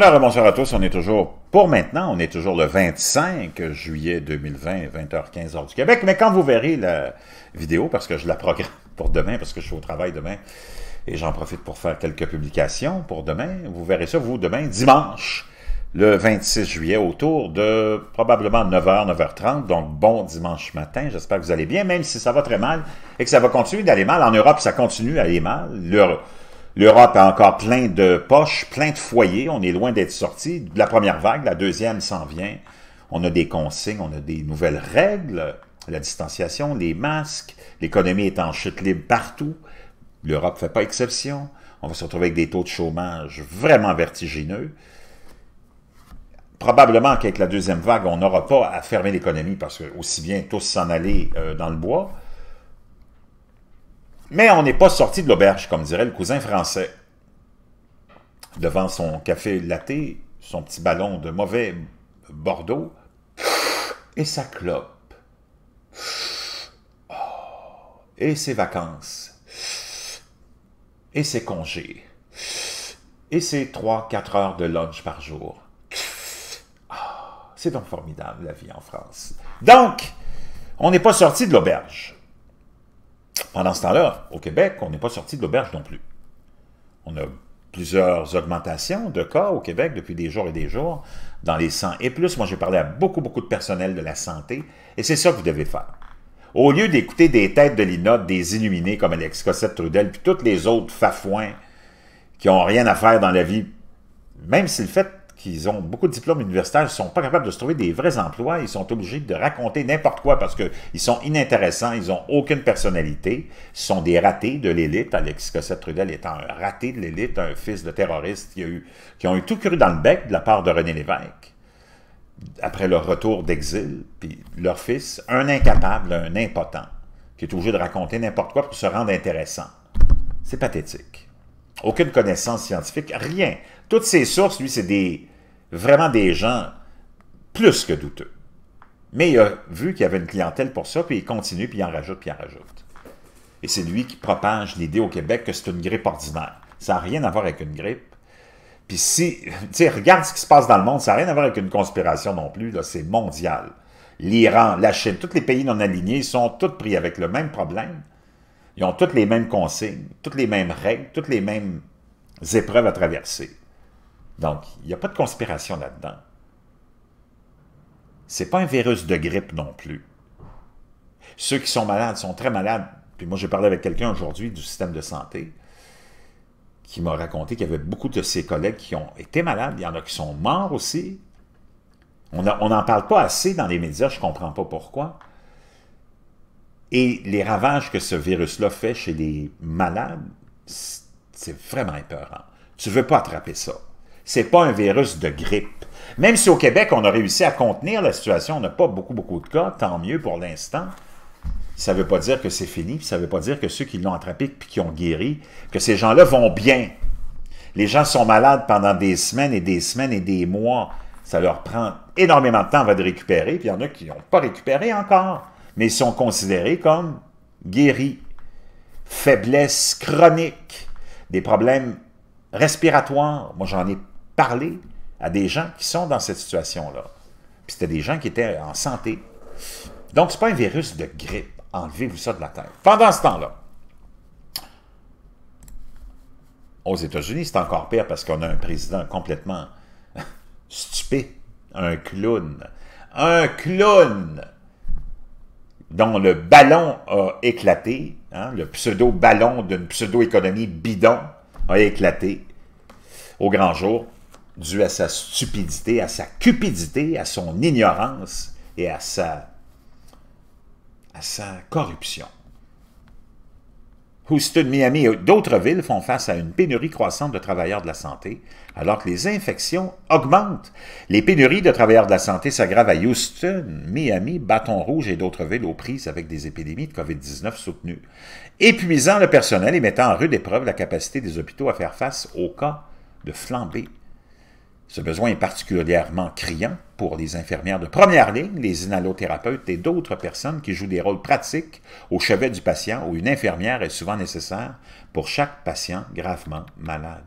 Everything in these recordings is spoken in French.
Alors, bonsoir à tous. On est toujours, pour maintenant, on est toujours le 25 juillet 2020, 20h15 h du Québec. Mais quand vous verrez la vidéo, parce que je la programme pour demain, parce que je suis au travail demain, et j'en profite pour faire quelques publications pour demain, vous verrez ça, vous, demain, dimanche, le 26 juillet, autour de probablement 9h, 9h30. Donc, bon dimanche matin. J'espère que vous allez bien, même si ça va très mal et que ça va continuer d'aller mal. En Europe, ça continue à aller mal. L'Europe a encore plein de poches, plein de foyers. On est loin d'être sorti de la première vague. La deuxième s'en vient. On a des consignes, on a des nouvelles règles, la distanciation, les masques. L'économie est en chute libre partout. L'Europe ne fait pas exception. On va se retrouver avec des taux de chômage vraiment vertigineux. Probablement qu'avec la deuxième vague, on n'aura pas à fermer l'économie parce que aussi bien tous s'en aller euh, dans le bois. Mais on n'est pas sorti de l'auberge, comme dirait le cousin français. Devant son café laté, son petit ballon de mauvais Bordeaux et sa clope. Oh, et ses vacances. Et ses congés. Et ses 3-4 heures de lunch par jour. Ah, c'est donc formidable la vie en France. Donc, on n'est pas sorti de l'auberge. Pendant ce temps-là, au Québec, on n'est pas sorti de l'auberge non plus. On a plusieurs augmentations de cas au Québec depuis des jours et des jours, dans les 100 et plus. Moi, j'ai parlé à beaucoup, beaucoup de personnel de la santé, et c'est ça que vous devez faire. Au lieu d'écouter des têtes de linotte, des illuminés comme Alex Cossette-Trudel, puis toutes les autres fafouins qui n'ont rien à faire dans la vie, même si le fait qu'ils ont beaucoup de diplômes universitaires, ils ne sont pas capables de se trouver des vrais emplois. Ils sont obligés de raconter n'importe quoi parce qu'ils sont inintéressants, ils n'ont aucune personnalité. Ils sont des ratés de l'élite. Alexis Cossette-Trudel étant un raté de l'élite, un fils de terroriste qui, a eu, qui ont eu tout cru dans le bec de la part de René Lévesque après leur retour d'exil, puis leur fils, un incapable, un impotent, qui est obligé de raconter n'importe quoi pour se rendre intéressant. C'est pathétique. Aucune connaissance scientifique, rien. Toutes ces sources, lui, c'est des, vraiment des gens plus que douteux. Mais il a vu qu'il y avait une clientèle pour ça, puis il continue, puis il en rajoute, puis il en rajoute. Et c'est lui qui propage l'idée au Québec que c'est une grippe ordinaire. Ça n'a rien à voir avec une grippe. Puis si, regarde ce qui se passe dans le monde, ça n'a rien à voir avec une conspiration non plus, là, c'est mondial. L'Iran, la Chine, tous les pays non alignés sont tous pris avec le même problème. Ils ont toutes les mêmes consignes, toutes les mêmes règles, toutes les mêmes épreuves à traverser. Donc, il n'y a pas de conspiration là-dedans. C'est pas un virus de grippe non plus. Ceux qui sont malades sont très malades. Puis moi, j'ai parlé avec quelqu'un aujourd'hui du système de santé qui m'a raconté qu'il y avait beaucoup de ses collègues qui ont été malades. Il y en a qui sont morts aussi. On n'en parle pas assez dans les médias, je ne comprends pas pourquoi. Et les ravages que ce virus-là fait chez les malades, c'est vraiment épeurant. Tu ne veux pas attraper ça. C'est pas un virus de grippe. Même si au Québec, on a réussi à contenir la situation, on n'a pas beaucoup, beaucoup de cas, tant mieux pour l'instant. Ça ne veut pas dire que c'est fini, ça ne veut pas dire que ceux qui l'ont attrapé puis qui ont guéri, que ces gens-là vont bien. Les gens sont malades pendant des semaines et des semaines et des mois. Ça leur prend énormément de temps avant de récupérer, puis il y en a qui n'ont pas récupéré encore mais sont considérés comme guéris. Faiblesse chronique, des problèmes respiratoires. Moi, j'en ai parlé à des gens qui sont dans cette situation-là. Puis c'était des gens qui étaient en santé. Donc, ce n'est pas un virus de grippe. Enlevez-vous ça de la tête. Pendant ce temps-là, aux États-Unis, c'est encore pire parce qu'on a un président complètement stupé. un clown. Un clown! dont le ballon a éclaté, hein, le pseudo-ballon d'une pseudo-économie bidon a éclaté au grand jour, dû à sa stupidité, à sa cupidité, à son ignorance et à à sa corruption. Houston, Miami et d'autres villes font face à une pénurie croissante de travailleurs de la santé, alors que les infections augmentent. Les pénuries de travailleurs de la santé s'aggravent à Houston, Miami, Bâton Rouge et d'autres villes aux prises avec des épidémies de COVID-19 soutenues, épuisant le personnel et mettant en rude épreuve la capacité des hôpitaux à faire face aux cas de flambée ce besoin est particulièrement criant pour les infirmières de première ligne, les inhalothérapeutes et d'autres personnes qui jouent des rôles pratiques au chevet du patient où une infirmière est souvent nécessaire pour chaque patient gravement malade.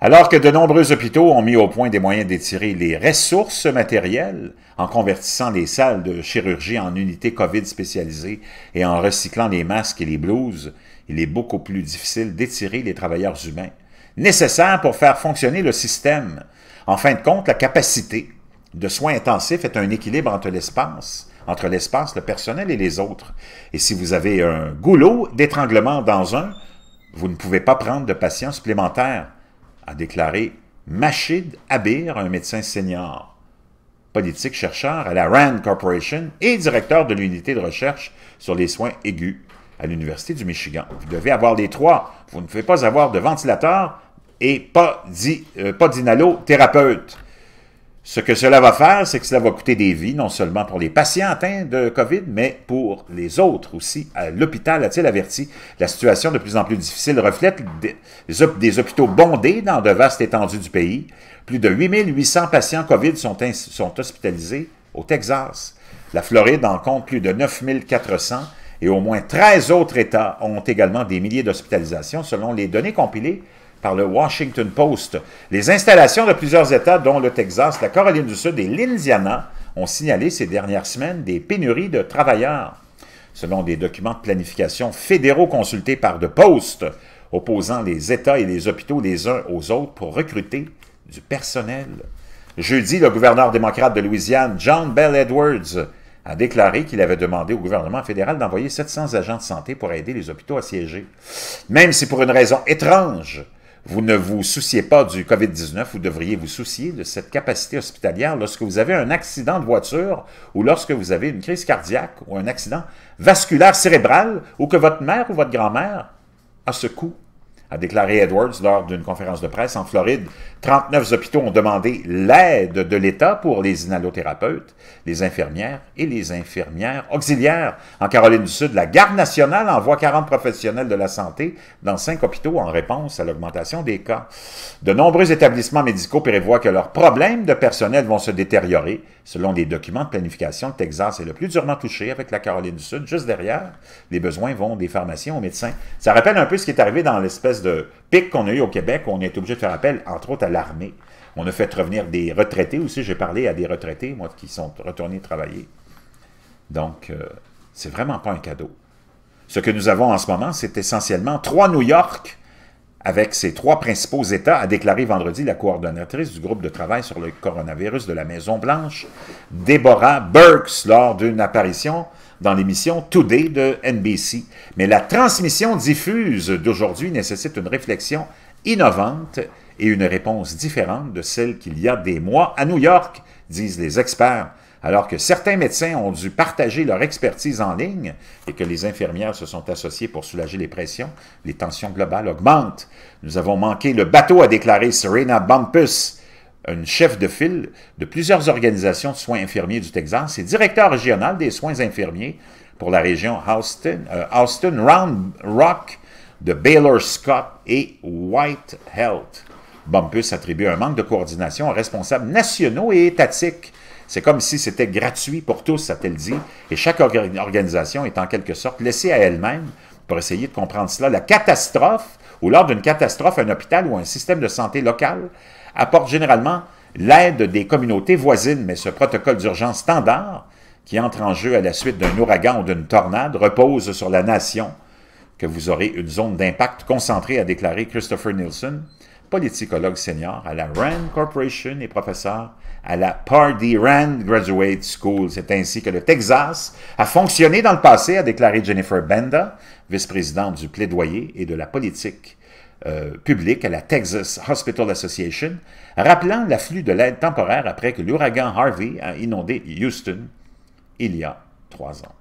Alors que de nombreux hôpitaux ont mis au point des moyens d'étirer les ressources matérielles en convertissant les salles de chirurgie en unités COVID spécialisées et en recyclant les masques et les blouses, il est beaucoup plus difficile d'étirer les travailleurs humains nécessaires pour faire fonctionner le système. En fin de compte, la capacité de soins intensifs est un équilibre entre l'espace, entre l'espace, le personnel et les autres. Et si vous avez un goulot d'étranglement dans un, vous ne pouvez pas prendre de patients supplémentaires, a déclaré Machid Abir, un médecin senior, politique chercheur à la RAND Corporation et directeur de l'unité de recherche sur les soins aigus à l'Université du Michigan. Vous devez avoir les trois. Vous ne pouvez pas avoir de ventilateur et pas, dit, euh, pas dinalo-thérapeute. Ce que cela va faire, c'est que cela va coûter des vies, non seulement pour les patients atteints de COVID, mais pour les autres aussi. L'hôpital a-t-il averti La situation de plus en plus difficile reflète des hôpitaux bondés dans de vastes étendues du pays. Plus de 8800 patients COVID sont, sont hospitalisés au Texas. La Floride en compte plus de 9400 et au moins 13 autres États ont également des milliers d'hospitalisations selon les données compilées par le Washington Post. Les installations de plusieurs États, dont le Texas, la Caroline du Sud et l'Indiana, ont signalé ces dernières semaines des pénuries de travailleurs. Selon des documents de planification fédéraux consultés par The Post, opposant les États et les hôpitaux les uns aux autres pour recruter du personnel. Jeudi, le gouverneur démocrate de Louisiane, John Bell Edwards, a déclaré qu'il avait demandé au gouvernement fédéral d'envoyer 700 agents de santé pour aider les hôpitaux assiégés, Même si pour une raison étrange, vous ne vous souciez pas du COVID-19, vous devriez vous soucier de cette capacité hospitalière lorsque vous avez un accident de voiture ou lorsque vous avez une crise cardiaque ou un accident vasculaire cérébral ou que votre mère ou votre grand-mère a ce coup a déclaré Edwards lors d'une conférence de presse en Floride. 39 hôpitaux ont demandé l'aide de l'État pour les inhalothérapeutes, les infirmières et les infirmières auxiliaires. En Caroline du Sud, la Garde nationale envoie 40 professionnels de la santé dans cinq hôpitaux en réponse à l'augmentation des cas. De nombreux établissements médicaux prévoient que leurs problèmes de personnel vont se détériorer Selon des documents de planification, le Texas est le plus durement touché avec la Caroline du Sud. Juste derrière, les besoins vont des pharmaciens aux médecins. Ça rappelle un peu ce qui est arrivé dans l'espèce de pic qu'on a eu au Québec où on est obligé de faire appel, entre autres, à l'armée. On a fait revenir des retraités aussi. J'ai parlé à des retraités, moi, qui sont retournés travailler. Donc, euh, c'est vraiment pas un cadeau. Ce que nous avons en ce moment, c'est essentiellement trois New York avec ses trois principaux États, a déclaré vendredi la coordonnatrice du groupe de travail sur le coronavirus de la Maison-Blanche, Deborah Burks, lors d'une apparition dans l'émission Today de NBC. Mais la transmission diffuse d'aujourd'hui nécessite une réflexion innovante et une réponse différente de celle qu'il y a des mois à New York, disent les experts alors que certains médecins ont dû partager leur expertise en ligne et que les infirmières se sont associées pour soulager les pressions, les tensions globales augmentent. Nous avons manqué le bateau, a déclaré Serena Bumpus, une chef de file de plusieurs organisations de soins infirmiers du Texas et directeur régional des soins infirmiers pour la région Houston, euh, Round Rock de Baylor Scott et White Health. Bumpus attribue un manque de coordination aux responsables nationaux et étatiques c'est comme si c'était gratuit pour tous, a a-t-elle dit. Et chaque organisation est en quelque sorte laissée à elle-même pour essayer de comprendre cela. La catastrophe, ou lors d'une catastrophe, un hôpital ou un système de santé local apporte généralement l'aide des communautés voisines, mais ce protocole d'urgence standard, qui entre en jeu à la suite d'un ouragan ou d'une tornade, repose sur la nation, que vous aurez une zone d'impact concentrée, a déclaré Christopher Nielsen, politicologue senior à la RAND Corporation et professeur à la Pardee Rand Graduate School. C'est ainsi que le Texas a fonctionné dans le passé, a déclaré Jennifer Benda, vice-présidente du plaidoyer et de la politique euh, publique à la Texas Hospital Association, rappelant l'afflux de l'aide temporaire après que l'ouragan Harvey a inondé Houston il y a trois ans.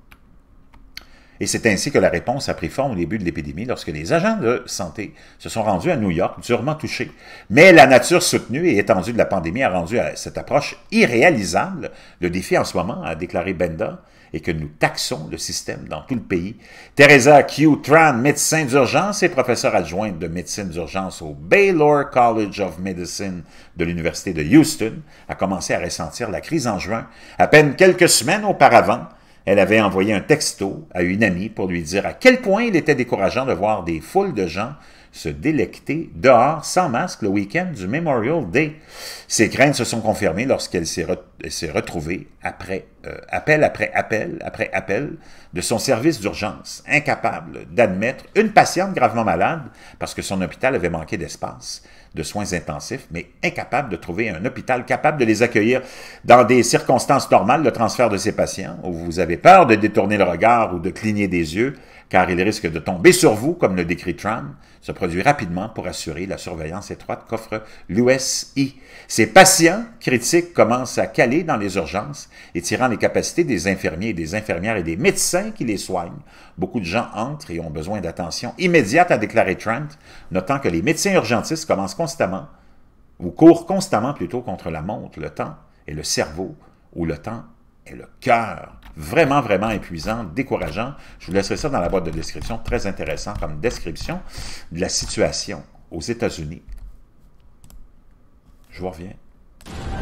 Et c'est ainsi que la réponse a pris forme au début de l'épidémie, lorsque les agents de santé se sont rendus à New York, durement touchés. Mais la nature soutenue et étendue de la pandémie a rendu cette approche irréalisable le défi en ce moment, a déclaré Benda, et que nous taxons le système dans tout le pays. Teresa Q. Tran, médecin d'urgence et professeure adjointe de médecine d'urgence au Baylor College of Medicine de l'Université de Houston, a commencé à ressentir la crise en juin, à peine quelques semaines auparavant, elle avait envoyé un texto à une amie pour lui dire à quel point il était décourageant de voir des foules de gens se délecter dehors sans masque le week-end du Memorial Day. Ses craintes se sont confirmées lorsqu'elle s'est retrouvée après euh, appel après appel après appel de son service d'urgence, incapable d'admettre une patiente gravement malade parce que son hôpital avait manqué d'espace de soins intensifs, mais incapable de trouver un hôpital capable de les accueillir dans des circonstances normales, le transfert de ces patients, où vous avez peur de détourner le regard ou de cligner des yeux, car il risque de tomber sur vous, comme le décrit Trump, se produit rapidement pour assurer la surveillance étroite qu'offre l'USI. Ces patients critiques commencent à caler dans les urgences, étirant les capacités des infirmiers et des infirmières et des médecins qui les soignent. Beaucoup de gens entrent et ont besoin d'attention immédiate, a déclaré Trump, notant que les médecins urgentistes commencent constamment, ou courent constamment plutôt contre la montre, le temps et le cerveau, ou le temps et le cœur. Vraiment, vraiment épuisant, décourageant. Je vous laisserai ça dans la boîte de description. Très intéressant comme description de la situation aux États-Unis. Je vous reviens.